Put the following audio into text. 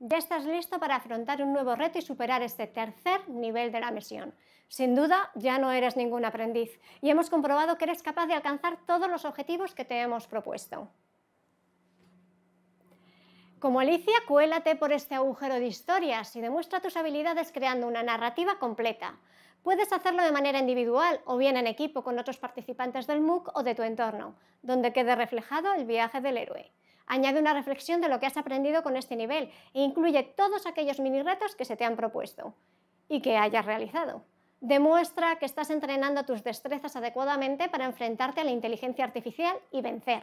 ya estás listo para afrontar un nuevo reto y superar este tercer nivel de la misión. Sin duda, ya no eres ningún aprendiz y hemos comprobado que eres capaz de alcanzar todos los objetivos que te hemos propuesto. Como Alicia, cuélate por este agujero de historias y demuestra tus habilidades creando una narrativa completa. Puedes hacerlo de manera individual o bien en equipo con otros participantes del MOOC o de tu entorno, donde quede reflejado el viaje del héroe. Añade una reflexión de lo que has aprendido con este nivel e incluye todos aquellos mini retos que se te han propuesto y que hayas realizado. Demuestra que estás entrenando tus destrezas adecuadamente para enfrentarte a la inteligencia artificial y vencer.